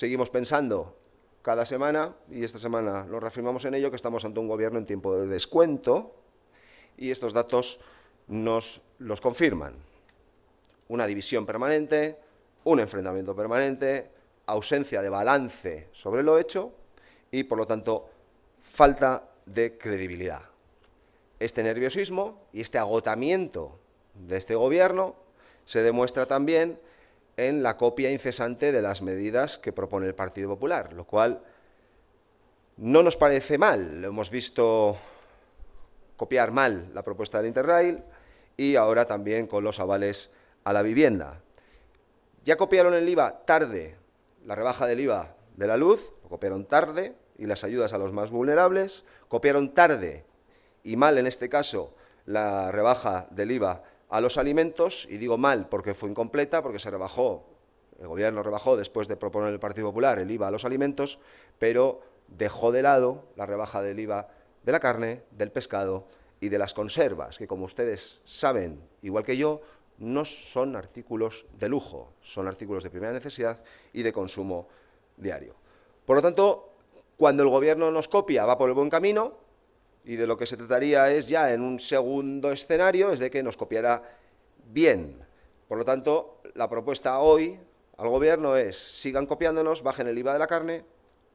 seguimos pensando cada semana, y esta semana lo reafirmamos en ello, que estamos ante un gobierno en tiempo de descuento, y estos datos nos los confirman. Una división permanente, un enfrentamiento permanente, ausencia de balance sobre lo hecho y, por lo tanto, falta de credibilidad. Este nerviosismo y este agotamiento de este gobierno se demuestra también en la copia incesante de las medidas que propone el Partido Popular, lo cual no nos parece mal. Lo hemos visto copiar mal la propuesta del Interrail y ahora también con los avales a la vivienda. Ya copiaron el IVA tarde, la rebaja del IVA de la luz, lo copiaron tarde, y las ayudas a los más vulnerables, copiaron tarde y mal en este caso la rebaja del IVA a los alimentos, y digo mal porque fue incompleta, porque se rebajó, el gobierno rebajó después de proponer el Partido Popular el IVA a los alimentos, pero dejó de lado la rebaja del IVA de la carne, del pescado y de las conservas, que como ustedes saben, igual que yo, no son artículos de lujo, son artículos de primera necesidad y de consumo diario. Por lo tanto, cuando el gobierno nos copia va por el buen camino, y de lo que se trataría es ya en un segundo escenario, es de que nos copiara bien. Por lo tanto, la propuesta hoy al gobierno es, sigan copiándonos, bajen el IVA de la carne,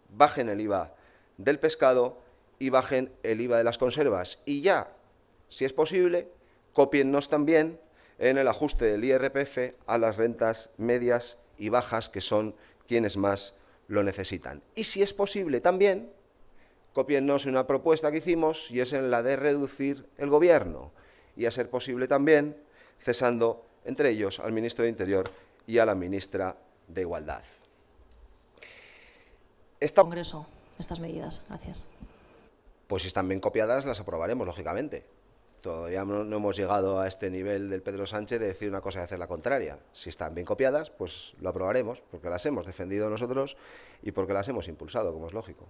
bajen el IVA del pescado y bajen el IVA de las conservas. Y ya, si es posible, copiennos también en el ajuste del IRPF a las rentas medias y bajas, que son quienes más lo necesitan. Y si es posible también, Cópiennos una propuesta que hicimos y es en la de reducir el gobierno y a ser posible también cesando entre ellos al ministro de Interior y a la ministra de Igualdad. Congreso, estas medidas. Gracias. Pues si están bien copiadas, las aprobaremos, lógicamente. Todavía no, hemos llegado a este nivel del Pedro Sánchez de decir una cosa y hacer la contraria. Si están bien copiadas, pues lo aprobaremos, porque las hemos defendido nosotros y porque las hemos impulsado, como es lógico.